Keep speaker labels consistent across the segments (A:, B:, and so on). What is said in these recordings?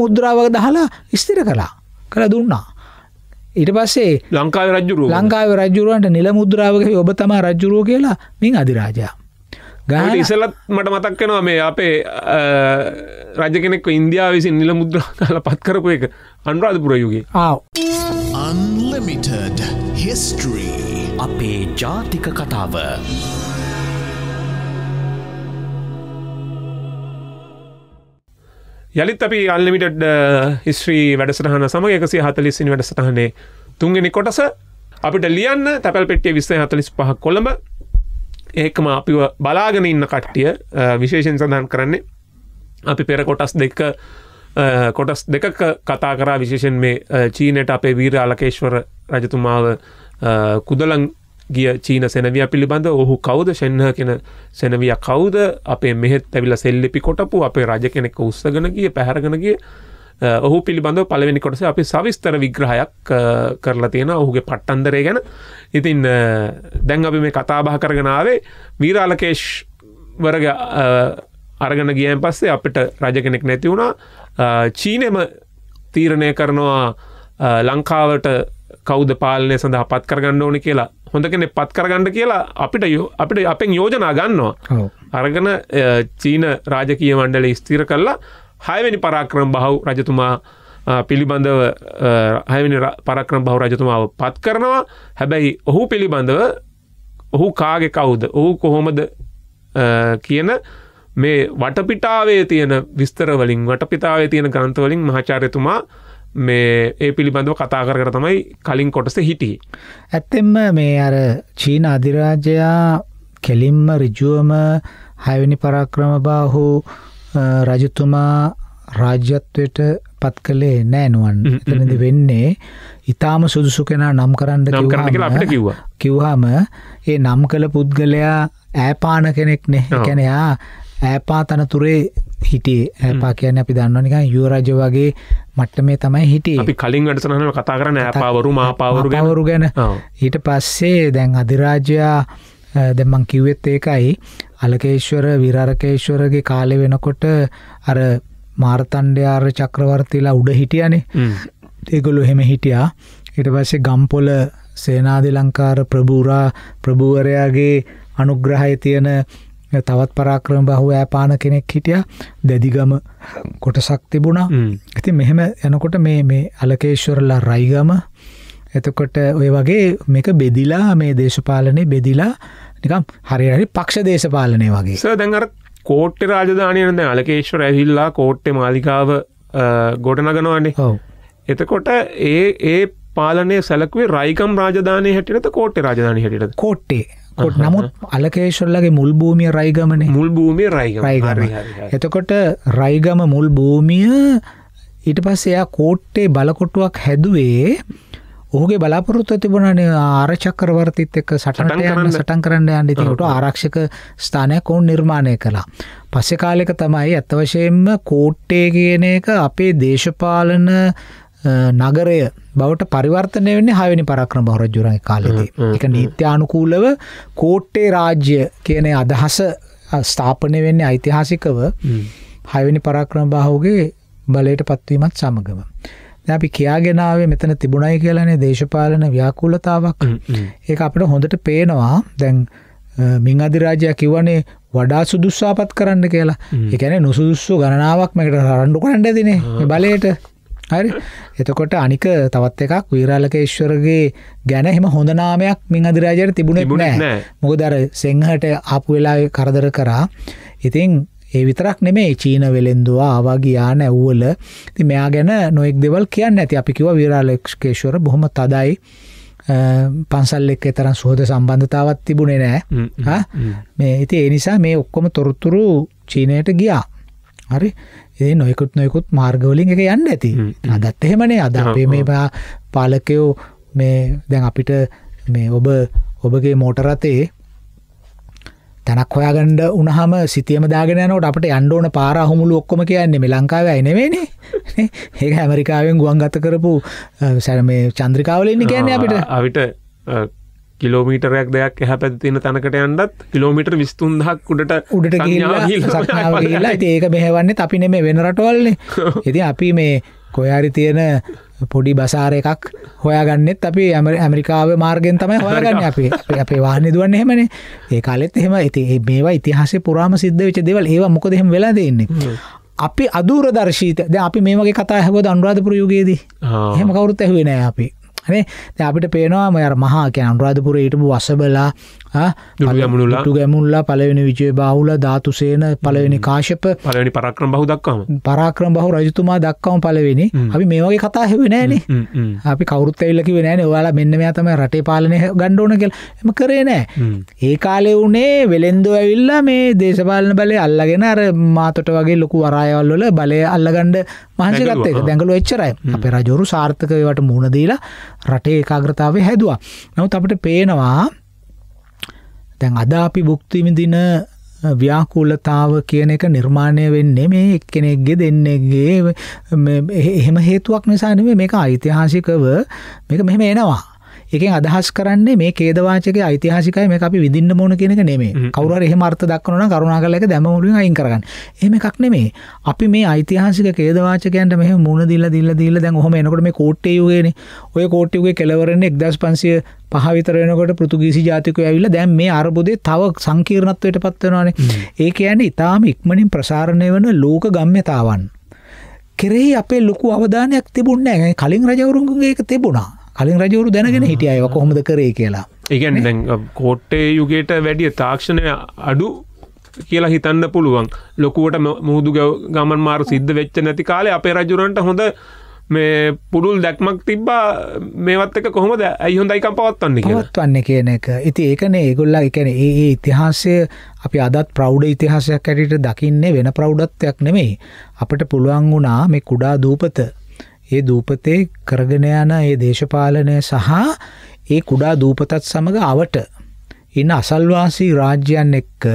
A: මුද්‍රාවක් දහලා ස්ථිර කළා කළ දුන්නා. ඊට පස්සේ ලංකාව රජුරු ලංකාව රජුරුවන්ට නිල මුද්‍රාවක ඔබ තමා රජුරුව කියලා මින් අධිරාජා.
B: ගහට ඉසලත් මට මතක්කෙනවා මේ අපේ රජ කෙනෙක් ඉන්දයා විසින් නිල මුද්‍රාල පත් කරපු එක අනුරාධපුර යුගේ
A: අන්ලමිටඩ
B: හිස්ටරී අපේ ජාතික කතාව. යළිත් අපි අල්ලිමිටඩ් හිස්ත්‍රී uh, වැඩසටහන සම එකසි හතලිස්සිනි වැඩසටහනේ තුන්ගෙනෙ කොටස අපිට ලියන්න තැල් පෙටිය විස්සය හතලිස් පහ කොළඹ ඒකම අපිව බලාගෙන ඉන්න කට්ටිය uh, විශේෂෙන් සඳහන් කරන්නේ අපි පෙර කොටස් දෙක uh, කොටස් දෙක කතා කරා විශේෂෙන් මේ චීනයට අපේ වීර අලකේශ්වර රජතුමාව කුදලන් ගිය චීන සැනවිය පිළිබඳ ඔහු කවුද ෂෙන්හ කෙන සැනවිය කවුද අපේ මෙහෙත් ඇවිල සෙල්ලිපි කොටපු අපේ රජ කෙනෙක් උත්සගෙන ගිය පැහරගෙන ගිය ඔහු පිළිබඳව පළවෙනි කොටස අපි සවිස්තර විග්‍රහයක් කරලා තියෙන ඔහුගේ පට්ටන්දරය ගැන ඉතින් දැන් අපි මේ කතාබහ කරගෙනාවේ වීරාලකේෂ් වරග අරගෙන ගියන් පස්සේ අපිට රජ කෙනෙක් නැති වුණා චීනෙම තීරණය කරනවා ලංකාවට කෞද පාලනය සඳහා පත් කරගන්න ඕනි කියලා හොඳ කෙනෙ පත් කරගන්න කියලා අපිට අපිට අපෙන් යෝජනා ගන්නවා අරගන චීන රාජකීය මණ්ඩල ස්තීර කල්ලා හයවැනි පරාක්‍රම බහු රජතුමා පිළිබඳව හයවැනි පරක්‍රම බහු රජතුමාව පත් කරනවා හැබැයි ඔහු පිළිබඳව ඔහු කාගෙ කවුද ඔහු කොහොමද කියන මේ වටපිටාවේ තියෙන විස්තරවලින් වටපිතාවේ තියෙන ග්‍රන්ථවලින් මහාචාර්යතුමා මේ ඒ පිළිබඳව කතා කර කර තමයි කලින් කොටස හිටි.
A: ඇත්තෙම මේ අර චීන අධිරාජයා කෙලින්ම රිජුවම හැවිනි පරාක්‍රම බාහු රජතුමා රාජ්‍යත්වයට පත් කළේ නෑනුවන් එතනදි වෙන්නේ ඉතාම සුදුසු කෙනා නම් කරන්න කිව්වා කිව්හම ඒ නම් කළ පුද්ගලයා ඇපාන කෙනෙක් නෙ කැනයා ඇපා තනතුරේ හිටේ ඇපා කියන අපි දන්නවනික යුරජ වගේ මට්ට මේ තමයි හිටිය අපි
B: කලින් වැඩසනන කතා කරන පාවරු මාපාවරු ගැවරු ගැන
A: ඊට පස්සේ දැන් අධිරාජයා දැම්මං කිව්වෙත් ඒකයි අලකේශ්වර විරාරකේශ්වරගේ කාලෙ වෙනකොට අර මාර්තන්්ඩයාර චක්‍රවර්තිලා උඩ හිටියනේ ඒගොලු හෙම හිටියා ඉට පස්සේ ගම්පොල සේනාදි ලංකාර ප්‍රභූරා ප්‍රභූවරයාගේ අනුග්‍රහය තියෙන තවත් පරාක්‍රම බහු ෑපාන කෙනෙක් හිටිය දැදිගම කොටසක් තිබුණා ඇති මෙහෙම යනකොට මේ මේ අලකේශ්වරලා රයිගම එතකොට ඔය වගේ මේක බෙදිලා මේ දේශපාලනය බෙදිලා නිකම් හරිරි පක්ෂ දේශපාලනය
B: වගේ සදැඟර කෝට්ට රාජධානයන අලකේශ්වර ඇහිල්ලා කෝට්ටේ මාලිකාව ගොඩනගනවානේ හව එතකොට ඒ ඒ පාලනය සැලක්වේ රයිකම් රාජධානය හැටියට කෝට්ටේ රාජධානය හැටියට කෝට්ටේ කොට නමුත්
A: අලකේශල්ලගේ මුල් භූමිය රයිගමන
B: මුල් භූමිය රයිගම
A: එතකොට රයිගම මුල් භූමිය ඊට පස්සෙයා කෝට්ටේ බලකොටුවක් හැදුවේ ඔහුගේ බලාපොරොත්තු තිබුණන ආරචක්කරවර්තිත් එක්ක සටනට යන්න සටන් කරන්න යන්න ඉතිට ආරක්ෂක ස්ථානයක් ඔවුන් නිර්මාණය කළා. පස්සෙ කාලෙක තමයි ඇත්තවශයෙන්ම කෝට්ටේ කියන එක අපේ දේශපාලන නගරය බවට පරිවර්තනය වෙන්නේ හයවැනි පරක්‍රම රජුරගේ කාලෙදී. එක නීත්‍යානුකූලව කෝට්ටේ රාජ්‍ය කියන අදහස ස්ථාපනය වෙන්නේ ඓතිහාසිකව හයවැනි පරක්‍රම බාහුගේ බලයට පත්වීමත් සමගම. අපි කියාගෙනාවේ මෙතන තිබුණයි කියලනේ දේශපාලන ව්‍යාකූලතාවක් ඒ අපට හොඳට පේනවා දැන් මින් අධිරාජය කිවනේ වඩා සුදුස්සාපත් කරන්න කියලා එකන නුසුදුස්සු ගණනාවක් මකට රණ්ඩු කරන්න දිනේ බලයට හරි එතකොට අනික තවත් එකක් වීරාලකේශ්වරගේ ගැන හෙම හොඳනාමයක් මින් අධිරාජයට තිබුණෙ නෑ මොකදර සිංහට ආපු වෙලා කරදර කරා ඉතින් ඒ විතරක් නෙමේ චීන වෙළෙන්දවා ආවාගේයා නැව්වල ති මෙයා ගැන නොෙක් දෙවල් කියන්න ඇති අපිකිව විරාලක්ෂකේශ්වර බොහොම තදයි පන්සල් එක්ක තරම් සුහද සම්බන්ධතාවත් තිබුණේ නෑ මේ ඉති ඒ නිසා මේ ඔක්කොම තොරතුරු චීනයට ගියා හරි ඒ නොයකුත් නොයකුත් මාර්ගවලින් එක යන්න ඇති අදත් එහෙමනේ අද අපේ මේ පාලකයෝ මේ දැන් අපිට මේ ඔබ ඔබගේ මෝටරතේ තැනක් හොයාගණ්ඩ උනහම සිතියම දාගෙනනට අපට අන්ඩෝන පාරහමුළු ඔක්කොම කියන්නේ මේ ලංකාව අයිනවේනේ ඒක ඇමරිකාවෙන් ගුවන්ගත කරපු සැරම චන්ද්‍රිකාවලන්න කියන්නේ අපිට
B: අවිට කිලෝමීටරයක් දෙයක් එහ පැත්තින තැනකට යන්නත් කිලෝමිට විස්තුන්දහක් උඩට උඩට කියලා
A: ඒක බෙහවන්නේ අපි නෙම වෙන රටවල්න්නේ ඉති අපි මේ කොයාරි තියෙන පොඩි බසාර එකක් හොයාගන්නෙත් අපි ඇම ඇමරිකාව මාර්ගෙන් තමයි හොයාගන්න අපි අපේ වාහන දුවන්න එහෙමන ඒ කාලෙත් එහෙම ඇති මේවා ඉතිහාස පුරාම සිද්ධ වෙච දෙවල් ඒ මොක දෙහෙම වෙලා දෙන්නේ අපි අදූරදර්ශීත ද අපි මේ වගේ කතා හැබ අනුරාධපුර යුගයේදී හෙම කවරුත් ඇහුවේ නෑ අපි හරි අපිට පේනවා මය මහාක අනුරාධපුර ඊටපු වසබලා ඩු ගැමුල්ලා පලවෙනි විජය බාහුල ධාතුසේන පලවෙනි කාශප
B: පලනි පරක්‍රම බහු දක්වම
A: පරාක්‍රම බහු රජතුමා දක්වම පලවෙනි අපි මේ වගේ කතා හෙව නෑන අපි කවරුත් ඇල්ලකි වෙනෑන ඔයාලා මෙන්න මෙයා තම රටේ පාලනය ගණ්ඩෝන කෙල් එම කරේ නෑ ඒ කාලෙ වුණේ වෙළෙන්දෝ ඇවිල්ලා මේ දේශපාලන බලය අල්ලගෙන අර මාතට වගේ ලොකු වරායවල්වල බලය අල්ලගණ්ඩ මහන්සිකත්තේ දැඟලු එච්චරයි අපේ රජෝරු සාර්ථකවට මුණදීලා රටේ ඒකාග්‍රතාව හැදවා නවත් අපට පේනවා දැන් අද අපි බුක්තිවිඳින ව්‍යාකූලතාව කියන එක නිර්මාණය වෙන්නේ මේ එක්කෙනෙක්ගෙ දෙන්නේගේ එහෙම හේතුවක් නිසා නෙමෙයි මේක ඓතිහාසිකව මේක මෙහෙම එනවා. එකෙන් අදහස් කරන්නේ මේ ඛේදවාචකයේ ඓතිහාසිකයි මේක අපි විඳින්න ඕන කියන එක නෙමෙයි. කවුරු හරි එහෙම අර්ථ දක්වනවා නම් කරුණාකරලා ඒක දැමමුලුවෙන් අයින් කරගන්න. එහෙම එකක් නෙමෙයි. අපි මේ ඓතිහාසික ඛේදවාචකයන්ට මෙහෙම මුණ දීලා දීලා දීලා දැන් ඔහොම එනකොට මේ කෝට්ටේ යුගයනේ. ඔය කෝට්ටේ යුගයේ කෙලවරන්නේ 1500 පහ විතර වෙනකොට පෘතුගීසි ජාතිකයෝ ඇවිල්ලා දැන් මේ අර්බුදේ තව සංකීර්ණත්වයට පත් වෙනවානේ. ඒ කියන්නේ ඊටාම ඉක්මනින් ප්‍රසාරණය වෙන ලෝක ගම්‍යතාවන් කෙරෙහි අපේ ලොකු අවධානයක් තිබුණේ නැහැ. කලින් රජවරුන්ගේ ඒක තිබුණා. කලින් රජවරු දැනගෙන හිටියා ඒක කොහොමද කරේ කියලා.
B: ඒ කියන්නේ දැන් කෝට්ටේ යුගයට වැඩිය තාක්ෂණය අඩු කියලා හිතන්න පුළුවන් ලොකුවට මුහුදු ගමන් මාරු සිද්ධ වෙච්ච නැති කාලේ අපේ රජුරන්ට හොඳ මේ පුඩුල් දැක්මක් තිබ්බා මේවත්තක කොහොමද ඇයි හොඳයිකම් පවත්වන්නේ
A: පවත්වන්නේ කියන එක ඉති ඒකන ඒගොල්ලා එකන ඒ ඉතිහාසය අපි අදත් ප්‍රෞ්ඩ ඉතිහාසයක් ඇයට දකින්නේ වෙන ප්‍රෞ්ඩත්වයක් නෙමෙයි අපට පුළුවන් වුණා මේ කුඩා දූපත ඒ දූපතේ කරගෙන යන ඒ දේශපාලනය සහ ඒ කුඩා දූපතත් සමඟ අවට ඉන්න අසල්වාසී රාජ්‍යයන් එක්ක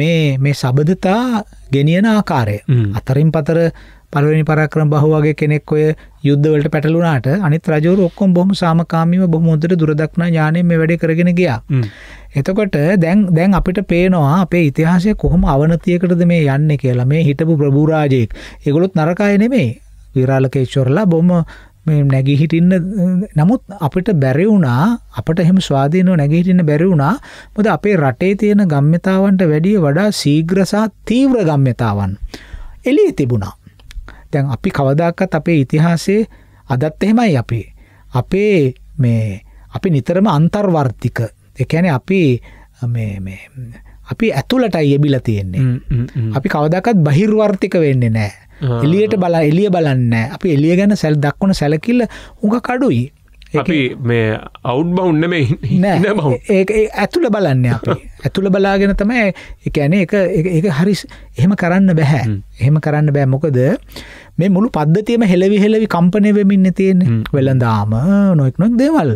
A: මේ මේ සබඳතා ගෙනියන ආකාරය අතරින් පතර පළවෙනි පරාක්‍රම බහු වගේ කෙනෙක් ඔය යුද්ධවලට පැටලුණාට අනිත් රජවරු ඔක්කොම බොහොම සාමකාමීව බොහොම හොඳට දුරදක්නා ඥාණයෙන් මේ වැඩේ කරගෙන ගියා. එතකොට දැන් දැන් අපිට පේනවා අපේ ඉතිහාසය කොහොම අවනතියකටද මේ යන්නේ කියලා. මේ හිටපු ප්‍රභූ රාජයෙක්. ඒගොල්ලොත් නරකය නෙමෙයි. විරාලකේශ්වරලා බොහොම මේ නැගී හිටින්න නමුත් අපිට බැරි වුණා අපට එහෙම ස්වාධීනව නැගී හිටින්න බැරි වුණා මොකද අපේ රටේ තියෙන ගම්මිතාවන්ට වැඩිය වඩා ශීඝ්‍ර සහ තීව්‍ර ගම්මිතාවන් එළියේ තිබුණා දැන් අපි කවදාකත් අපේ ඉතිහාසයේ අදත් එහෙමයි අපේ අපේ මේ අපි නිතරම අන්තර්වර්තික එකැන අපි අපි ඇතුලටයි එබිල තියෙන්නේ අපි කවදකත් බහිර්වර්තික වෙන්න නෑ එලියට බලා එලිය බලන්න අපි එලිය ගැන සැල් දක්වන සැලකිල්ල හුඟ කඩුයි
B: අපි මේ අවු් බවන්නම
A: ඒ ඇතුළ බලන්න ඇතුළ බලාගෙන තමයි එක ඇන එක හරි එහෙම කරන්න බැහැ එහෙම කරන්න බෑ මොකද මේ මුළු පද්ධතියම හෙළවි හෙළවි කම්පනය වෙමින්න තියෙන වෙළඳාම නොෙක් නොක් දේවල්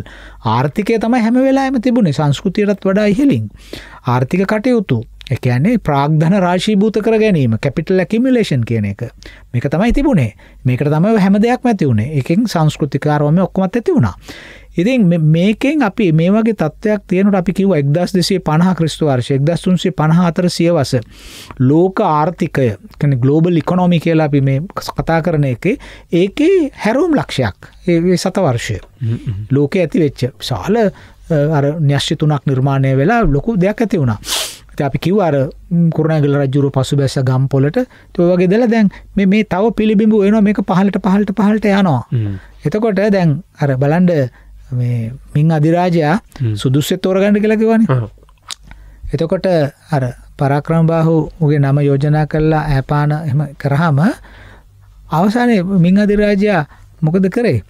A: ආර්ථිකය තම හැම වෙලාම තිබුණේ සංස්කෘතියටත් වඩා ඉහෙලින් ආර්ථික කටයුතු එකන්නේ ප්‍රාග්ධන රාශීභූත කර ගැනීම කැපිටල් ඇකිමිලේෂන් කියන එක මේක තමයි තිබුණේ මේකට තම හැම දෙයක් මැතිවුණේ එකින් සංස්කෘතිකාරවම ඔක්කොමත් ඇති වුණා ඉතින් මේකෙන් අපි මේ වගේ තත්ත්වයක් තියෙනට අපි කිව් එක්දස් දෙසේ පණහ ක්‍රිස්තුවර්ශ එක්දස්තුන්සේ පණහතර සියවස ලෝක ආර්ථිකය කන ගලෝබල් ඉකොනොමි කියලා අපි මේ කතා කරන එක ඒකේ හැරුම් ලක්ෂයක් ඒ සතවර්ෂය ලෝක ඇති වෙච්ච සාල න්‍යශ්‍ය තුනක් නිර්මාණය වෙලා ලොකු දෙයක් ඇති වුණා අපි කිව් අර කුරණගල රජුරු පසු බැස ගම් පොලට තවගේ දල දැන් මේ තව පිළිබිඹු වෙන මේක පහලට පහලට පහලට යනවා එතකොට දැන් අර බලන්ඩ මේ මින් අධිරාජයා සුදුස්සෙ තෝරගන්න කලකිවන එතකොට අර පරාක්‍රම බාහු උගේ නම යෝජනා කරලා ඇපාන එම කරහම අවසානයේ මින් අධිරාජයා මොකද කරේ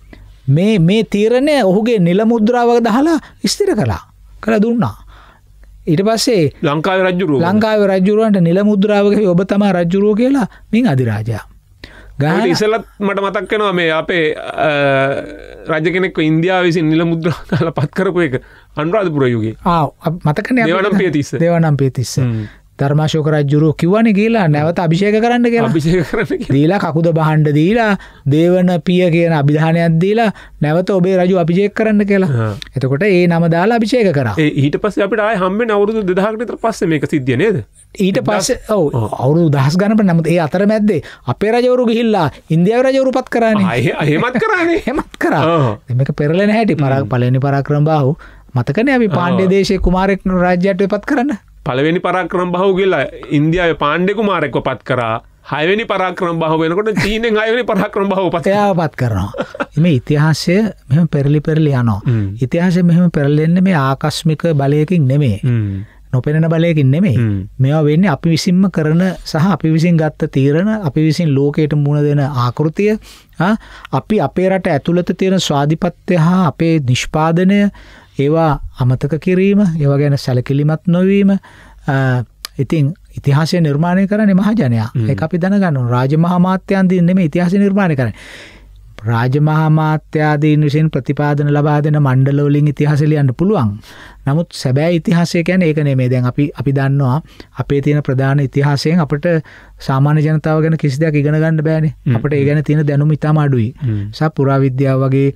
A: මේ මේ තීරණය ඔහුගේ නිල මුද්‍රාවක් දහලා ස්තිර කලා කළ දුන්නා ඊට පස්සේ
B: ලංකාව රජුරුව
A: ලංකාව රජුරුවන්ට නිල මුද්‍රාවගේ ඔබ තමා රජුරුව කියලා මින් අධිරාජයා ඉසලත්
B: මට මතක්කනවා මේ අපේ රජ කෙනෙක් ඉන්දයා විසි නිල මුද්‍ර කල පත් කරපු එක අන්රාධපුර යුගේ ආ මතකන ඒවනම් පියතිස්ස
A: දෙවනම් පියතිස්ස ධර්මාශෝක රජ්ජුරුව කිවන කියලා නැවත අභිෂේක කරන්න කියලා
B: අභිෂේක
A: දීලා කකුද බහන්ඩ දීලා දේවන පිය කියන අභිධානයක් දීලා නැවත ඔබේ රජු අභිෂේක කරන්න කියලා එතකොට ඒ නම දාලා අභිෂේක කර
B: ඊට පස්ස අපට ආය හම්ම අවුරුදු දෙදහකට පස්ස මේක සිද්ධිය නේද ඊට පස්ස ඔව
A: අවුරු දහස් ගණප නමුත් ඒ අතර මැද්දේ අපේ රජවරු ගිහිල්ලා ඉන්දියාව රජවරු
B: පත් කරන්න හෙමත් කරන්නේ හෙමත්
A: කරා එමක පෙරලෙන හැටි පරක් පලනි පරාක්‍රම් බාහු මතකන අපි පාණ්ඩ දේශය කුමාරෙක් රාජ්‍යයට පත් කරන්න
B: පළවෙනි පරාක්‍රම බහු කියලා ඉන්දියාවේ පාණ්ඩේ කුමාරෙක්ව පත් කරා හයවෙනි පරාක්‍රම බහු වෙනකොට චීනෙන් හයවෙනි පරාක්‍රම බහු පතයාව
A: පත් කරනවා. මේ ඉතිහාසය මෙහෙම පෙරලි පෙරලි යනවා. ඉතිහාසය මෙහෙම පෙරලෙන්නේ මේ ආකස්මික බලයකින් නෙමේ. නොපෙනෙන බලයකින් නෙමෙයි. මේවා වෙන්නේ අපි විසින්ම කරන සහ අපි විසින් ගත්ත තීරණ, අපි විසින් ලෝකයට මුණ දෙන ආකෘතිය, අපි අපේ රට ඇතුළත තියෙන ස්වාධිපත්‍ය හා අපේ නිෂ්පාදනය ඒවා අමතක කිරීම ඒව ගැන සැලකිලිමත් නොවීම ඉතිං ඉතිහාසය නිර්මාණය කරන මහජනයා එක අපි දැනගන්නු රාජමහාමාත්‍යයන්දන්නෙම ඉතිහාස නිර්මාණය කරන. රාජමහාමාත්‍යාදීන් විසින් ප්‍රතිපාදන ලබා දෙන මණ්ඩලෝලින් ඉතිහාසලියන්න පුළුවන්. නමුත් සැබෑ ඉතිහාසය ගැන ඒක නෙමේ දැන් අපි අපි දන්නවා අපේ තියෙන ප්‍රධාන ඉතිහාසයෙන් අපට සාමාන්‍ය ජනතාව ගැන කිසි දෙයක් ඉගෙන ගන්න බෑනේ. අපට ඒ ගැන තියෙන දැනුම ඉතාම අඩුයි. සහ පුරාවිද්‍යාව වගේ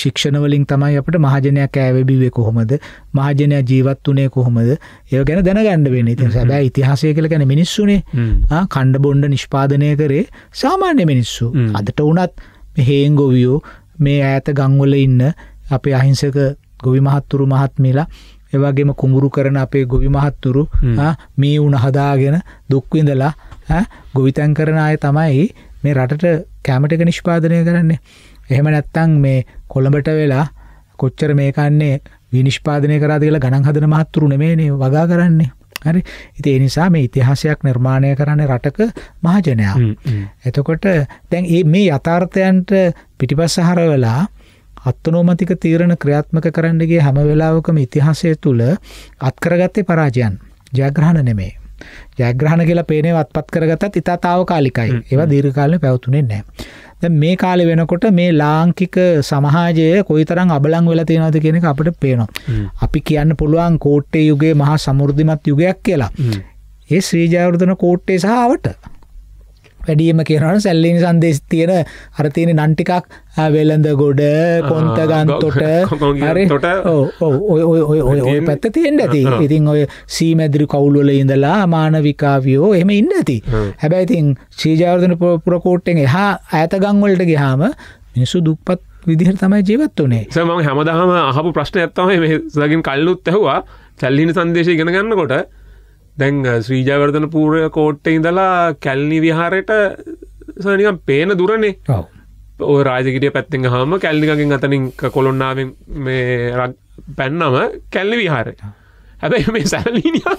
A: ශික්ෂණවලින් තමයි අපට මහජනයක් ඇවැබිවේ කොහොමද මහජනය ජීවත් වනේ කොහොමද ඒ ගැන දැනගන්න වෙන ඉතින් සැබෑ ඉතිහාසය කළ ගැන මිනිස්සුනේ කණ්ඩ බොන්්ඩ නිෂ්පාදනය කරේ සාමාන්‍ය මිනිස්සු අදට වනත් හේංගොවියෝ මේ ඇත ගංවල ඉන්න අපේ අහිංසක ගොවි මහත්තුරු මහත්මලා එවගේම කුඹුරු කරන අපේ ගොවි මහත්තුරු මේ උන හදාගෙන දුක්විඳලා ගොවිතැන් කරන අය තමයි මේ රටට කෑමටක නිෂ්පාදනය කරන්නේ එහෙම නැත්තම් මේ කොළඹට වෙලා කොච්චර මේකන්නේ විනිෂ්පාදනය කරාද කියලා ගණන් හදන මහත්තුරු නෙමෙයිනේ වගා කරන්නේ. හරි. ඉතින් ඒ නිසා මේ ඉතිහාසයක් නිර්මාණය කරන්නේ රටක මහජනයා. එතකොට දැන් මේ යථාර්ථයන්ට පිටිපස්සහර වෙලා අත්නෝමතික තීරණ ක්‍රියාත්මක කරන්න ගිය හැම වෙලාවකම ඉතිහාසය තුල අත්කරගත්තේ පරාජයන්. ජයග්‍රහණ නෙමෙයි. ජයග්‍රහණ කියලා පේනේ අත්පත් කරගත්තත් ඉතාතාවකාලිකයි. ඒවා දීර්ඝ කාලෙ පැවතුනේ නැහැ. දැන් මේ කාලේ වෙනකොට මේ ලාංකික සමාජය කොයිතරම් අබලං වෙලා තියෙනවද කියන එක අපිට පේනවා. අපි කියන්න පුළුවන් කෝට්ටේ යුගයේ මහා සමෘද්ධිමත් යුගයක් කියලා. ඒ ශ්‍රී ජයවර්ධන කෝට්ටේ සහ අවට වැඩියම කියනට සැල්ලිනි සන්දේශ තියෙන අරතියන නන්ටිකක් වෙළඳ ගොඩ කොන්තගන්තොට හරිට ඔය පැත්ත තියෙන්ට ඇති ඉතින් ඔය සීමැදිරි කවුල්ලොල ඉඳලා මානවිකාවියෝ එහෙම ඉන්න ඇති හැබැයිතින් ශීජාවර්ධන පුරකෝට්ටෙන් එහා ඇතගංවලට ගහාම මිනිස්සු දුක්පත් විදිහර තමයි ජීවත් වනේ
B: සම හැමදාම අහපු ප්‍රශ්න ඇත්තම සගින් කල්ලුත් ඇහවා සැල්ලිනි සන්දේශය ගෙනගන්නකොට දැන් ශ්‍රීජයවර්ධන පූරය කෝට්ට ඉඳලා කැල්ලි විහාරයට සනිකම් පේන දුරනේ රාජකට පැත්තිෙන් හාම කැල්ලිකින් අතනින් කොළොන්නාවෙන් මේ පැන්නම කැල්ලි විහාරයට හැබැයි මේ සැලීනිය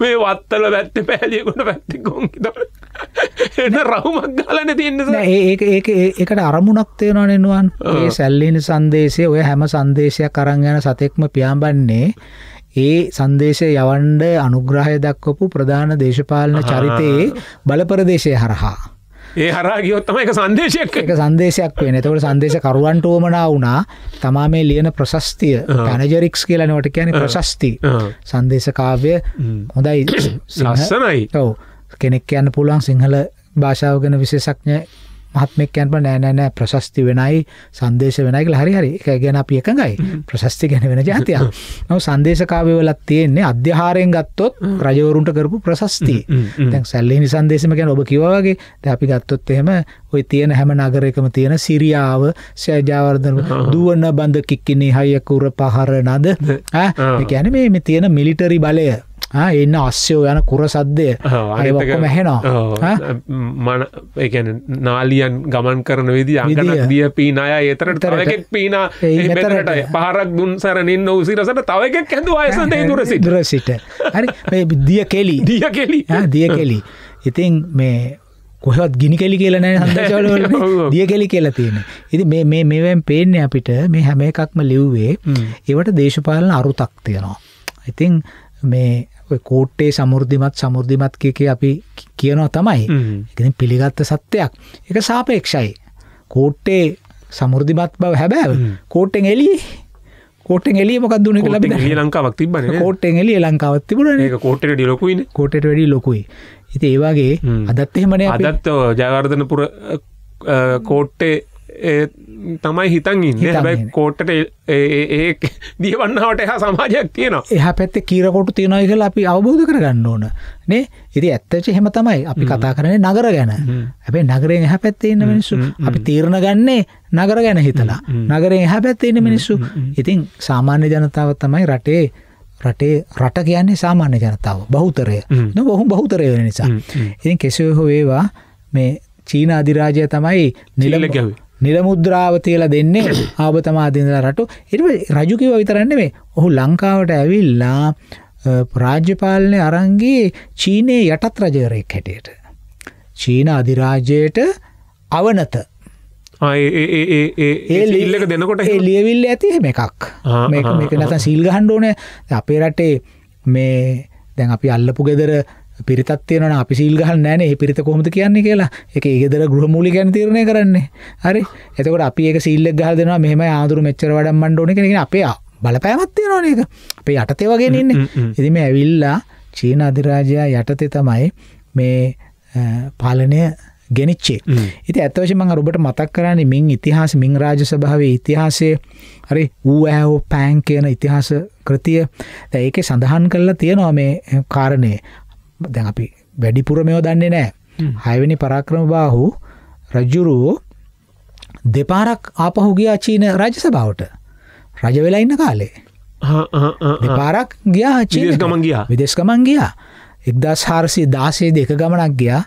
B: මේ වත්තල පැත්ත පැලියකොට පැත්තිකොන්කිත එන්න රවුමක් ගලන තියන්න
A: ඒක ඒක ඒකට අරමුණක් තියෙනවා නෙනුවන් ඒ සැල්ලිනි සන්දේශය ඔය හැම සන්දේශයක් කරං යන සතෙක්ම පියාඹන්නේ ඒ සංදේශය යවන්ඩ අනුග්‍රහය දක්වපු ප්‍රධාන දේශපාලන චරිතයේ බලපරදේශය හරහා.
B: ඒ හරාගියොත්තම එක සංදේශයක්
A: එක සංදේශයක් වෙන තවට සංදේශ කරුවන්ට ෝමනා වුණා තමා මේ ලියන ප්‍රශස්තිය පැනජරික්ස් කියලනවට කියන ප්‍රශස්ති සංදේශකාව්‍ය හොඳයි ලස්සනයි ඔව කෙනෙක් යන්න පුළුවන් සිංහල භාෂාව ගැන විශේෂක්ඥ මහත්මෙක් කියන්න නෑ නෑ නෑ ප්‍රශස්ති වෙනයි සංදේශ වෙනයි කියලා හරි හරි ඒක ගැන අපි එකඟයි ප්‍රශස්ති ගැන වෙන જાතියක්. නමුත් සංදේශ කාව්‍යවලත් තියෙන්නේ අධ්‍යාහාරයෙන් ගත්තොත් රජවරුන්ට කරපු ප්‍රශස්ති. දැන් සැල්ලිහිණි සංදේශෙම කියන්නේ ඔබ කිව්වා වගේ දැන් අපි ගත්තොත් එහෙම ඔය තියෙන හැම නගරයකම තියෙන සිරියාව සජාවර්ධන දුවන බඳ කික්කිනේ හයකුර පහර නද ඈ ඒ කියන්නේ මේ මේ තියෙන මිලිටරි බලය එන්න අස්්‍යෝ යන කුර සද්දය
B: අයකොම හැනවා මන එකන නාලියන් ගමන් කරන විදි අගන දිය පීන අය එතරට තරකෙක් පීන මෙතරට පහරක් දුන් සරනින් නොවසිරසට තවකෙක් ඇඳ අයසන්ට දුර සිදුර සිට හරි මේ දිය කෙලි දිය
A: කෙලි දිය කෙලි ඉතින් මේ කොහත් ගිනි කෙලි කියලා නෑ හන්දචවල දිය කෙලි කියලා තියෙන. ඉති මේ මෙවැම් පේන්නේ අපිට මේ හැම එකක්ම ලිව්වේ ඒවට දේශපාලන අරුතක් තියෙනවා. ඉතින් මේ කෝට්ටේ සමුෘද්ධිමත් සමුෘද්ධිමත් කියක අපි කියනවා තමයි එකති පිළිගත්ත සත්‍යයක් එක සාපේක්ෂයි කෝට්ටේ සමුෘධිමත් බව හැබැව කෝට්ටෙන් එලිය කොට එල මොක් දුන ලබ ලංකාවක්
B: තිබ කොට
A: එල ලංකාවත් තිබුණ
B: කොට ලොකුයි
A: කොට වැඩි ලොකුයි ඉති ඒවාගේ අදත් එහෙමන
B: අදත් ජයවර්ධනපුර කෝට්ටේ තමයි හිතන් ඉන්න හැබැයි කෝට්ටට ඒ දියවන්නාවට එහා සමාජයක් තියෙනවා එහ
A: පැත්ත කීරකොට තියෙනයි කියලා අපි අවබෝධ කරගන්න ඕන නේ ඉති ඇත්තච හෙම තමයි අපි කතා කරන්නේ නගර ගැන
B: හැබේ
A: නගරෙන් එහ පැත්තේ ඉන්න මිනිස්සු අපි තීරණ ගන්නේ නගර ගැන හිතලා නගරෙන් එහ පැත්තේ ඉන්න මිනිස්සු ඉතින් සාමාන්‍ය ජනතාව තමයි රටේ රටේ රට කියන්නේ සාමාන්‍ය ජනතාව බහුතරය බොහු බහුතරය වෙන නිසා ඉතින් කෙසේ හෝ ඒවා මේ චීන අධිරාජය තමයි නිල ගැවේ නිරමුද්‍රාව තියලා දෙන්නේ ආවතමා දිනලා රටු එට රජුකිව විතරන්නේ මේ ඔහු ලංකාවට ඇවිල්ලා රාජ්‍යපාලනය අරංගේ චීනය යටත් රජවරෙක් හැටියට. චීන අධිරාජයට අවනත
B: ඒල්ලක දෙනකොට ලියවිල්ල
A: ඇති හෙම එකක්
B: මේක නැත
A: සිල්ගහන්්ඩෝනය අපේ රටේ මේ දැන් අපි අල්ලපු ගෙදර පිරිතත් තියෙනවා අපි සීල් ගහන්නේ නැහනේ. මේ පිරිත කොහොමද කියන්නේ කියලා. ඒක ඊගෙදර ගෘහමූලිකයන් තීරණය කරන්නේ. හරි. එතකොට අපි ඒක සීල් එක ගහලා දෙනවා. මෙහෙමයි ආඳුරු මෙච්චර වඩම්මන්න ඕනේ කියන එක අපේ බලපෑමක් තියෙනවා නේද? අපේ යටතේ වගේ ඉන්නේ. ඉතින් මේ ඇවිල්ලා චීන අධිරාජයා යටතේ තමයි මේ පාලනය ගෙනනිච්චේ ඉති ඇතවශම ඔබට මතක් කරන්නේ මින් ඉතිහාස මින් රාජ සභාවේ ඉතිහාසය හරි ඌඇෝ පෑන් කියන ඉතිහාස කෘතිය ඒක සඳහන් කරලා තියෙනවා මේ කාරණය දැන් අපි වැඩිපුර මෙෝ දන්නේ නෑ හයවැනි පරාක්‍රම බාහු රජ්ජුරුවෝ දෙපාරක් ආපහු ගියා චීන රජ සභාවට රජ වෙලා ඉන්න කාලේ
B: දෙපාරක් ගියා චීන ගමන් ගියා විදේශ
A: ගමන් ගියා එක්දා සාර්සය දාසේ දෙක ගමනක් ගියා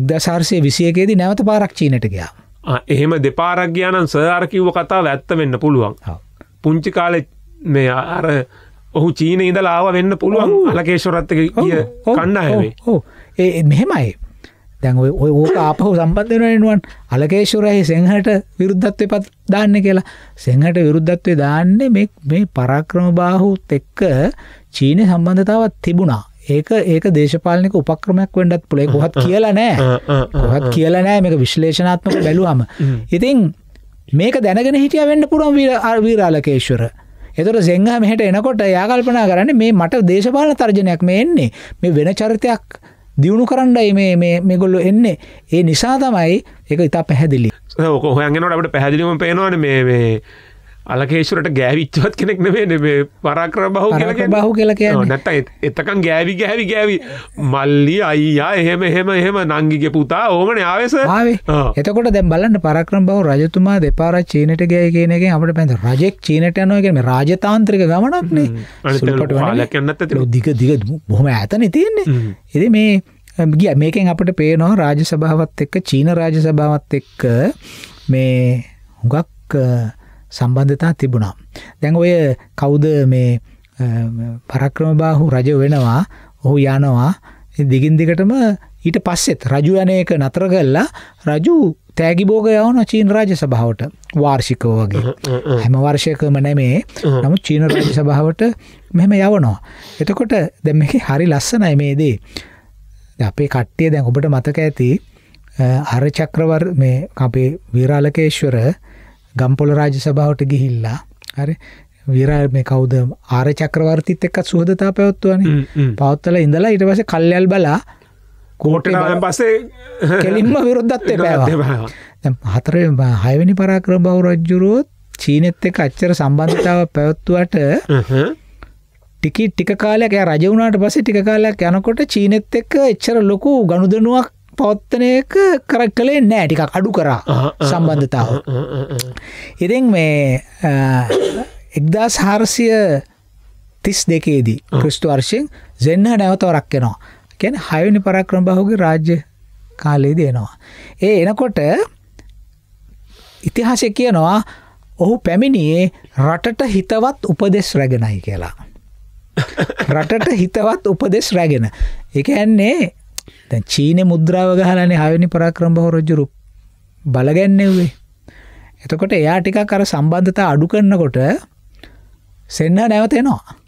A: එක්දා සාර්සය විසියකේදී නැවත පාරක් චීනට ගියා
B: එහෙම දෙපාරක් ග්‍යානන් සාරකිව්ව කතාව ඇත්ත වෙන්න පුළුවන් පුංචි කාලෙ මේ අර ඔහු චීන ඉඳ ලාව වෙන්න පුළුවන් අලකේශ්වරත්තක කිය කණ්ඩායමේ
A: ඕ ඒ මෙහෙමයි දැන් ඔය ඕක ආපහු සම්බන්ධ වෙනවන් අලකේශ්වරයි සිංහට විරුද්ධත්වය පත් දාන්න කියලා සිංහට විරුද්ධත්වය දාන්නේ මේ මේ පරාක්‍රම බාහුත් එක්ක චීන සම්බන්ධතාවක් තිබුණා ඒක ඒක දේශපාලනික උපක්‍රමයක් වෙන්නත් පුළුවන් කොහොත් කියලා නෑ
B: කොහොත්
A: කියලා නෑ මේක විශ්ලේෂණාත්මක බැලුවම ඉතින් මේක දැනගෙන හිටියා වෙන්න පුළුවන් වීර වීරාලකේශ්වර එතකොට සෙන්හා මෙහෙට එනකොට එයා කල්පනා කරන්නේ මේ මට දේශපාලන තර්ජනයක් මේ එන්නේ. මේ වෙන චරිතයක් දියුණු කරන්නයි මේ මේ මේගොල්ලෝ එන්නේ. ඒ නිසා තමයි ඒක ඉතා පැහැදිලි.
B: ඔක හොයන් යනකොට අපිට පැහැදිලිවම පේනවනේ මේ මේ අලකේෂුරට ගෑවිච්චවත් කෙනෙක් නෙවේ නෙේ පරාකර බහු කියලක බහු කියලක නැත එතකන් ගෑවි ගැවි ගෑවි මල්ලි අයියා එහෙම එහෙම එහෙම නංගිගේ පුතා ඕමන ආවස
A: එතකොට දැ බලන්න පරක්‍රම බහු රජතුමා දෙපාර චීනට ගෑ කියනක අපට පැඳ රජෙක් චීනට යනයගම රාජතාන්ත්‍රික ගමනක්නේ දිග දිග බොහම ඇතන තියෙන්නේ එති මේ ගිය මේකෙන් අපට පේනවා රාජ සභාවත් එක්ක චීන රාජ සභාවත් එක්ක මේ හුඟක් සම්බන්ධතා තිබුණා. දැන් ඔය කවුද මේ පරක්‍රමබාහු රජ වෙනවා ඔහු යනවා දිගින් දිගටම ඊට පස්සෙත් රජු යන එක නතර කල්ලා රජු තෑගිබෝග යවන චීන රාජ සභාවට වාර්ෂිකව වගේ හැම වර්ෂයකම නැමේ නමුත් චීන රාජ සභාවට මෙහෙම යවනවා. එතකොට දැ මෙ හරි ලස්සනයි මේදේ අපේ කට්ටිය දැන් ඔබට මතක ඇති අර චක්‍රවර් මේ අපේ විරාලකේශ්වර ගම්පොල රාජ සභාවට ගිහිල්ලා හරි විරා මේ කවුද ආර චක්‍රවර්තිත් එක්කත් සුහදතා පැවත්වන පවත්තල ඉඳලා ඉට පස කල්යල් බලා
B: කෝට පස්සේ කෙලින්ම විරුද්ධත්වය පැ
A: හතර හයවැනි පරාක්‍ර බව රජ්ජුරුවත් චීනෙත් එක අච්චර සම්බන්ධතාව පැවත්තුවට ටිකි ටික කාලයක් රජ වුණට පස ටික කාලයක් යනකොට චීනෙත් එක්ක එච්චර ලොකු ගණුදනුවක් පවත්තනයක කර කළේ නෑ ටිකක් අඩු කරා සම්බන්ධතාව. ඉතින් මේ එක්දස් හාරසිය තිස් දෙකේදී ක්‍රිස්තු වර්ෂයෙන් ජෙන්න නැවතවරක් වෙනවා. කැන හයුනි පරක්‍රම බහුගේ රාජ්‍ය කාලයේ දයනවා. ඒ එනකොට ඉතිහාසය කියනවා ඔහු පැමිණියේ රටට හිතවත් උපදෙස් රැගෙනයි කියලා. රටට හිතවත් උපදෙස් රැගෙන. එක ඇන්නේ දැන් චීන මුද්‍රාව ගහලනේ හයනි පරාක්‍රම හොරජුරු බලගැන්නෙව්වේ එතකොට එයා ටිකක් අර සම්බන්ධතා අඩු කරන්නකොට සෙන්න්න නැවතෙනවා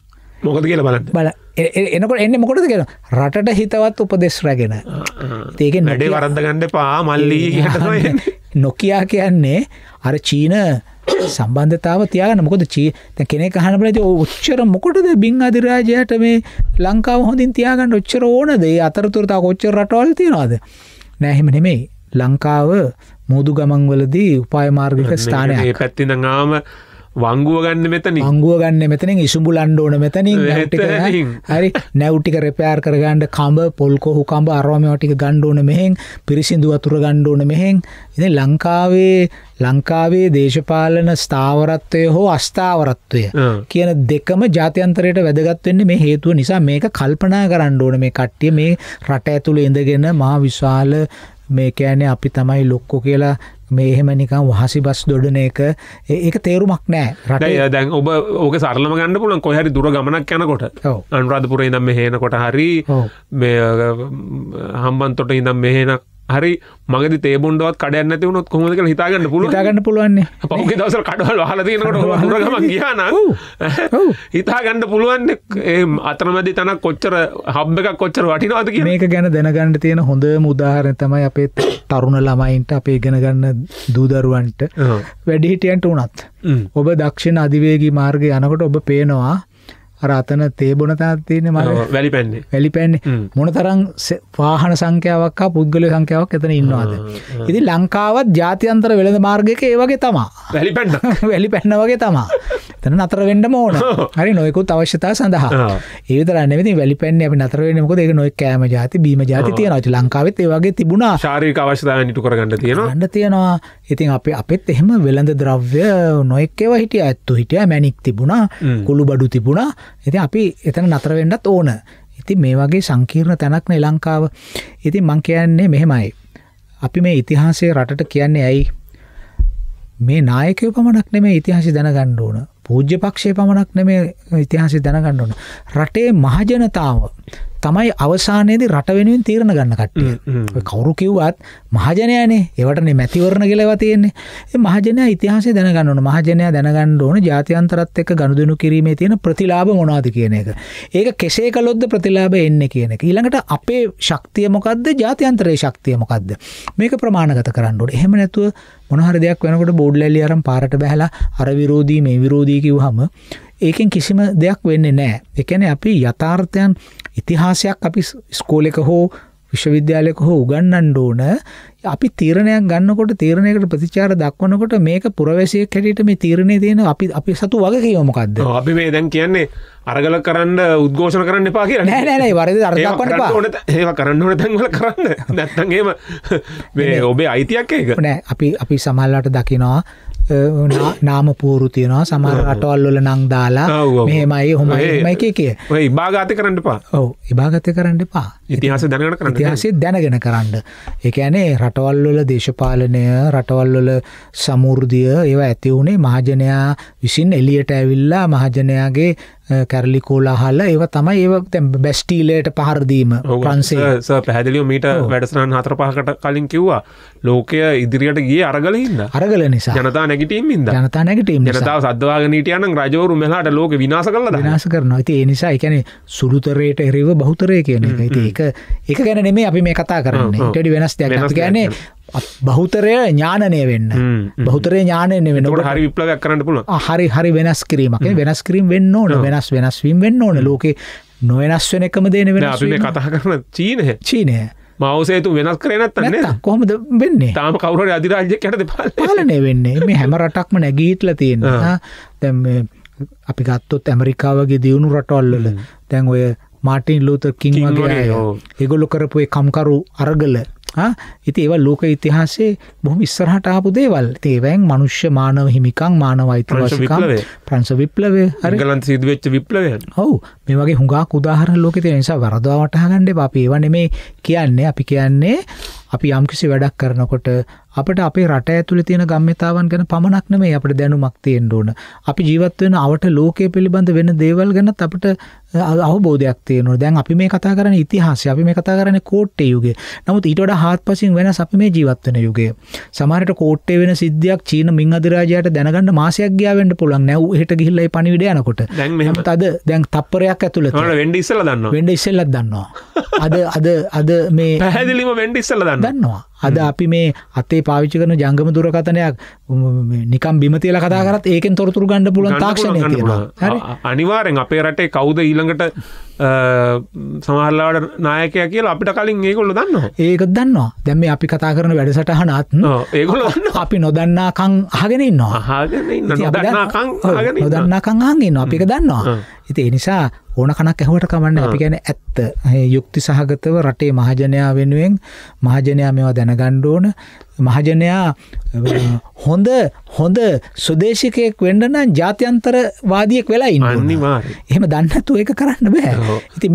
B: මොකද කියලා බලන්න
A: බල එනකොට එන්න මොකටද කියෙන රටට හිතවත් උපදෙස් රැගෙන
B: ඒක නඩේ වරද ගණ්ඩ පා මල්ලී
A: නොකයා කියන්නේ අර චීන සම්බන්ධතාව තියාගන්න මොකද චී කෙනෙක් අහනබලද ඔච්චර මොකටද බිං අධිරාජයට මේ ලංකාව හොඳින් තියාගන්න ඔච්චර ඕනද ඒ අතරතුරතා කොච්චර රටවල් තියෙනවාද නෑහෙම නෙමෙයි ලංකාව මුදු ගමන්වලදී උපාය මාර්ගික ස්ථානය
B: පැත්තිඳ ආම වංගුව ගන්න මෙතන අංගුව ගන්න මෙතනින්
A: ඉසුඹු ලන්්ඩෝන මෙතනින් හරි නැව්ටික රෙපයාර් කරගන්නඩ කම්බ පොල්කෝ හුකම්බ අරවාමටික ගණ්ඩෝන මෙහෙන් පිරිසිදු අතුර ගණ්ඩෝන මෙහෙන් ඉති ලංකාවේ ලංකාවේ දේශපාලන ස්ථාවරත්වය හෝ අස්ථාවරත්වය කියන දෙකම ජාත්‍යන්තරයට වැදගත්වවෙන්නේ මේ හේතුව නිසා මේක කල්පනා කරන්න ඕන මේ කට්ටිය මේ රට ඇතුළ ඉඳගෙන මා විශාල මේකෑනේ අපි තමයි ලොක්කෝ කියලා මේ එහෙම නිකන් වහසි බස් දොඩන එක ඒක තේරුමක් නෑ රට
B: දැන් ඔබ ඕක සරලම ගන්න පුලන් කොහරි දුර ගමනක් යනකොට අනුරාධපුර ඉදම් මෙහනකොට හරි මේ හම්බන්තොට ඉදම් මෙහෙනක් හරි මගද තේබොන්ඩවත් කඩන්න තිවුණොත් කොමදක හිතාගන්න පුල ගන්න
A: පුළුවන් පහුගේ දවස කඩවල් හලතිනකට හරගම ගියාන
B: හිතාගන්න පුළුවන් අතනමදි තන කොච්චර හබ්බක කොච්චර වටිනවාද කිය මේක
A: ගැන දැනගන්න තියෙන හොඳ මුදාහරන තමයි අපේ තරුණ ළමයින්ට අපේ ගෙනගන්න දූදරුවන්ට වැඩිහිටියන්ට වනත් ඔබ දක්ෂණ අධිවේගේ මාර්ගය යනකොට ඔබ පේනවා අර අතන තේබොන තැනක් තියෙන්නේ මම වැලි පැන්නේ වැලි පැන්නේ මොන තරම් වාහන සංඛ්‍යාවක් හා පුද්ගල සංඛ්‍යාවක් එතන ඉන්නවාද ඉතින් ලංකාවත් ජාත්‍යන්තර වෙළඳ මාර්ගයක ඒ වගේ තමා වැලි පැන්න වැලි පැන්න වගේ තමා එතන නතර වෙන්න ඕන හරි නොයෙකුත් අවශ්‍යතා සඳහා ඒ විතරක් නෙවෙයි ඉතින් වැලි පැන්නේ අපි නතර වෙන්නේ මොකද ඒක නොයෙක් කෑම ಜಾති බීම ಜಾති තියෙනවා ඉතින් ලංකාවෙත්
B: ඒ වගේ තිබුණා ශාරීරික අවශ්‍යතාවයන් ඉටු කරගන්න තියෙනවා
A: ගන්න තියෙනවා ඉතින් අපි අපිත් එහෙම වෙළඳ ද්‍රව්‍ය නොයෙක්කව හිටිය ඇත්තු හිටිය මැනික් තිබුණා කුළු බඩු තිබුණා ඇති අපි එතන නතරවෙන්නත් ඕන ඉති මේ වගේ සංකීර්ණ තැනක්න ලංකාව ඉති මං කියන්නේ මෙහෙමයි අපි මේ ඉතිහාසේ රටට කියන්නේ ඇයි මේ නායකය පමණක් නෙමේ ඉතිහාසි දැනගන්න ඕන පූජ්‍ය පක්ෂය පමණක් නෙමේ ඉතිහාසි දැනගන්න ඕන රටේ මහජනතාව තමයි අවසානයේදී රට වෙනුවෙන් තීරණ ගන්න කට්ටිය කවුරු කිව්වත් මහජනයනේ ඒවටනේ මැතිවරණ කියලවා තියෙන්නේ මහජනය ඉතිහාසේ දැනගන්නන මහජනය දැනගන්න ඕන ජාතියන්තරත් එක්ක ගණුදනු කිරීමේ තියෙන ප්‍රතිලාබ මොනාද කියන එක ඒක කෙසේ කලොද්ද ප්‍රතිලාබ එන්න කියන එක ඊළඟට අපේ ශක්තිය මොකක්ද ජාතියන්තරයේ ශක්තිය මොකක්ද මේක ප්‍රමාණගත කරන්න ඕට එහෙම නැතුව මොනහර දෙයක් වෙනකොට බෝඩ් ලැල්ලි අරම් පාරට බැහලා අර විරෝධී මේ විරෝධී කිව්වහම ඒකෙන් කිසිම දෙයක් වෙන්නේ නැහැ. ඒ කියන්නේ අපි යථාර්ථයන් ඉතිහාසයක් අපි ස්කෝලෙක හෝ විශ්වවිද්‍යාලයක හෝ උගන්නන්න ඕන අපි තීරණයක් ගන්නකොට තීරණයකට ප්‍රතිචාර දක්වනකොට මේක පුරවැසියක් හැටියට මේ තීරණය තියෙන අපි අපි සතු වගේ කියව මොකක්ද
B: අපි මේ දැන් කියන්නේ අරගල කරන්න උද්ඝෝෂණ කරන්න එපා කියලා නෑ නෑ නෑ වරද අර දක්වන්න එපා ඕන ඒවා කරන්න ඕන තැන් වල කරන්න නැත්නම් එහෙම මේ ඔබේ අයිතියක් ඒක නෑ
A: අපි අපි සමහරවිට දකිනවා නාම පූරු තියෙනවා සමහර රටවල් වල නම් දාලා මෙහෙමයි හොමයි එක
B: එක ඔය ඉබාගත කරන්න එපා.
A: ඔව් ඉබාගත කරන්න එපා.
B: ඉතිහාස දැනගෙන කරන්න ඉතිහාසේ
A: දැනගෙන කරන්න ඒක ඇනේ රටවල්වල දේශපාලනය රටවල්වල සමෘර්ධිය ඒවා ඇති වුණේ මහජනයා විසින් එලියට ඇවිල්ලා මහජනයාගේ කැරලි කෝලාහල්ල ඒව තමයි ඒව තැම් බැස්ටීලට පහරදීම පන්සේ
B: පැදිලිෝ මීට වැඩසරන් හතර පහකට කලින් කිව්වා ලෝකය ඉදිරියට ගිය අරගලහින්න අරගල නිසා ජනතා නැගටීම ජනතා
A: නැගටීම ජනතාව
B: සදවාගනීටයන රජවරු මෙහලාට ලෝක විනාස කල
A: විනාස කරන ඇති ඒ නිසා එකන සුළුතරයට එරව බහතරය කියන එක ඒක ඒක ඒක ගැන නෙමේ අපි මේ කතා කරන්නේ ටඩි වෙනස් දෙයක් ගැන්නේ බහුතරය ඥානනය
B: වෙන්න බහුතර ඥානය වෙනට හරි විප්ලගක් කරන්න පුල
A: හරි හරි වෙනස් කිරීමක් වෙනස් කිරීම වෙන්න ඕන වෙනස් වෙනස්වීම් වෙන්න ඕන ලෝක නොවෙනස් වෙන එකම දේන වෙන මේ කතා
B: කරන චීනය චීනය මවසේතු වෙනස් කරනත් න්න කොහොමද වෙන්නේ තාම කවර අධිරාජ්‍ය කැට
A: පාලනය වෙන්නේ මේ හැම රටක්ම නැගීටල තියෙන දැම් අපි ගත්තොත් ඇමරිකාවගේ දියුණු රටවල්ලල දැන් ඔය මාටින් ලූත කින් වගේ ඒගොල්ලො කරපු කම්කරු අරගල ඉති ඒව ලෝක ඉතිහාසේ බොහම ඉස්සරහට ආපු දේවල් ඒවැන් මනුෂ්‍ය මානව හිමිකං මානවයිතරශිකම් ප්‍රංස විප්ලවේ හරිගලන්
B: සිදුවවෙච්ච විප්ලවය
A: ඔවු මේ වගේ හුඟා කුදාහර ලෝකෙත නිසා වරදවා වටහගණ්ඩ අප ඒවන මේ කියන්නේ අපි කියන්නේ අපි යම්කිසි වැඩක් කරනකොට අපට අපේ රට ඇතුළේ තියෙන ගම්මිතාවන් ගැන පමණක් නෙමෙයි අපිට දැනුමක් තියෙන්න ඕන. අපි ජීවත් වෙන අවට ලෝකයේ පිළිබඳ වෙන දේවල් ගැනත් අපිට අවබෝධයක් තියෙනවා. දැන් අපි මේ කතා කරන්නේ ඉතිහාසය. අපි මේ කතා කරන්නේ කෝට්ටේ යුගය. නමුත් ඊට වඩා හාත්පසින් වෙනස් අපි මේ ජීවත් වෙන යුගය. සමහරට කෝට්ටේ වෙන සිද්ධියක් චීන මිං අධිරාජයට දැනගන්න මාසයක් ගියා වෙන්න පුළුවන්. නැව් එහෙට ගිහිල්ලා ඒ පණිවිඩය යනකොට. දැන් මෙහෙම තද දැන් තප්පරයක් ඇතුළත. ඔන්න වෙන්න
B: ඉස්සෙල්ලා දන්නවා. වෙන්න
A: ඉස්සෙල්ලත් දන්නවා. අද අද අද මේ පැහැදිලිම
B: වෙන්න ඉස්සෙල්ලා දන්නවා. දන්නවා.
A: අද අපි මේ අතේ පාවිච්චි කරන ජංගම දුරකථනයක් නිකම් බිම තියලා කතා කරත් ඒකෙන් තොරතුරු ගන්න පුළුවන් තාක්ෂණය තියෙනවා.
B: අනිවාර්යෙන් අපේ රටේ කවුද ඊළඟට සමහරලාට නායකය කියලා අපිට කලින් ඒගොල්ලෝ
A: දන්නවා. ඒක දන්නවා. දැන් මේ අපි කතා කරන වැඩසටහනත් ඒගොල්ලෝ අපි නොදන්නාකම් අහගෙන ඉන්නවා.
B: අහගෙන ඉන්න නොදන්නාකම් අහගෙන ඉන්නවා.
A: නොදන්නාකම් අහගෙන ඉන්නවා. අපි ඒක දන්නවා. ඉතින් ඒ නිසා ඕන කනක් ඇහුවට කමන්න අපි ගැන ඇත්ත යුක්ති සහගතව රටේ මහජනයා වෙනුවෙන් මහජනයා මෙවා දැනගණ්ඩෝන මහජනයා හොඳ හොඳ සුදේශිකයෙක් වෙන්ඩන ජාත්‍යන්තර වාදියෙක් වෙලා ඉන්නවා එහම දන්නතු ඒක කරන්න බෑ ඉති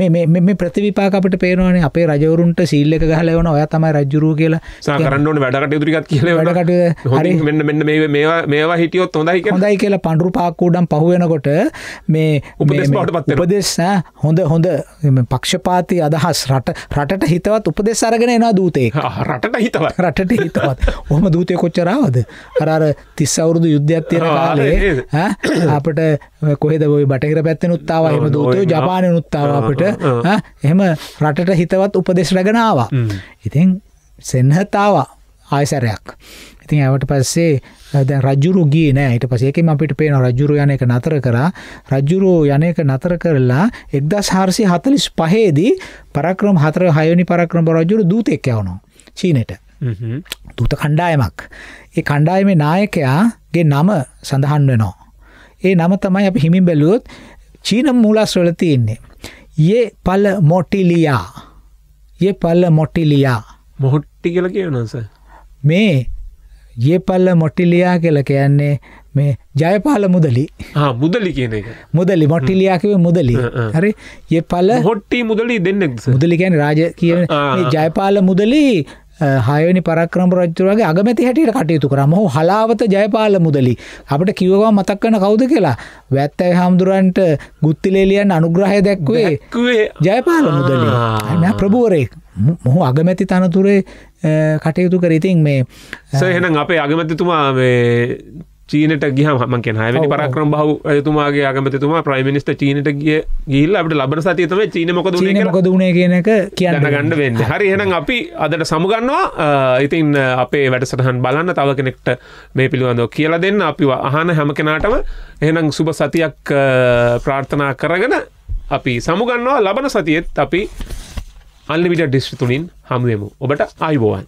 A: මේ ප්‍රතිවිපාක අපට පේනවනේ අපේ රජවරුන්ට සිල්ලක ගහලවන ඔය තමයි රජ්ජුරු කියලා සාකරන්නට
B: වැඩකට තුරිගත් කියල වැඩකට හරි මෙන්න මෙන්න මේවා හිටියොත් හොඳයි හොඳයි
A: කියලා පණඩු පාක්කූඩම් පහුවෙනකොට මේ උපදෙස් හොඳ හොඳ පක්ෂපාති අදහස් රට රටට හිතවත් උපදෙස් අරගෙන එනා දූතේ රටට හිතව රටට හිතව කාවත් ඔහම දූතය කොච්චරාවද අරර තිස් අවුරුදු යුද්ධයක් තියෙන කාලේ අපට කොහෙද ඔයි බටහිර පැත්තෙන උත්තාව එම දූතය ජපානය උත්තාව අපට එහෙම රටට හිතවත් උපදෙස් රැගෙනවා ඉතින් සෙන්හතාවා ආයසරයක් ඉතින් ඇවට පස්සේ දැ රජුරු ගී නෑ හිට පසේකම අපිට පේන රජුරු යන එක නතර කරා රජ්ජුරෝ යන එක නතර කරලා එක්දස් හාරසි හතලිස් පහේදී පරක්‍රම හතර හයනි පරක්‍රම රජුරු දූතෙක් යවනවා චීනට දූත කණ්ඩායමක් ඒ කණ්ඩායමේ නායකයාගේ නම සඳහන් වෙනවා. ඒ නම තමයි අප හිමින් බැලුවොත් චීන මූලස්වල තියෙන්නේ. ඒ පල මොටිලියා ඒ පල්ල මොටිලියා මොහොට්ටි
B: කල කියනස
A: මේ ඒ පල්ල මොටිලියා කියල කියන්නේ මේ ජයපාල මුදලි
B: මුදලි කියන එක
A: මුදලි මොටිලියකිව මුදලි හරි ඒ පල හොට්ටි මුදලි දෙන්න මුදලි කියන රාජ කියන ජයපාල මුදලි හයවැනි පරක්‍රම රජුගේ අගමැති හැටියට කටයුතු කරා. මොහු හලාවත ජයපාල මුදලි. අපිට කිව්ව ගමන් මතක් වෙන කවුද කියලා? වැත්තේ හාමුදුරන්ට ගුත්තිලේලියන් අනුග්‍රහය දැක්ුවේ ජයපාල මුදලි. නෑ ප්‍රභූවරයෙක්. මොහු අගමැති තනතුරේ කටයුතු කර ඉතින් මේ
B: සහෙනම් අපේ අගමැතිතුමා මේ චීනට ගිය හමක හම පරක්‍රම බහ තුමාගේ ආගමතතුමා ප්‍රයිමිනිස්ට චීනට ගිය ගිල් අපට ලබන සතිතම චීන මොක
A: කොදුණේ කියනක කියන්න ගන්න
B: වෙන්න හරි එනම් අපි අදට සමුගන්නවා ඉතින් අපේ වැඩසටහන් බලන්න තව කෙනෙක්ට මේ පිළිබඳව කියලා දෙන්න අපි අහන හැම කෙනාටම එහෙනම් සුබ සතියක් ප්‍රාර්ථනා කරගෙන අපි සමුගන්නවා ලබන සතියෙත් අපි අල්ලිවිට ඩිස්ට්‍රිතුනින් හමුවමු ඔබට අයිබෝවන්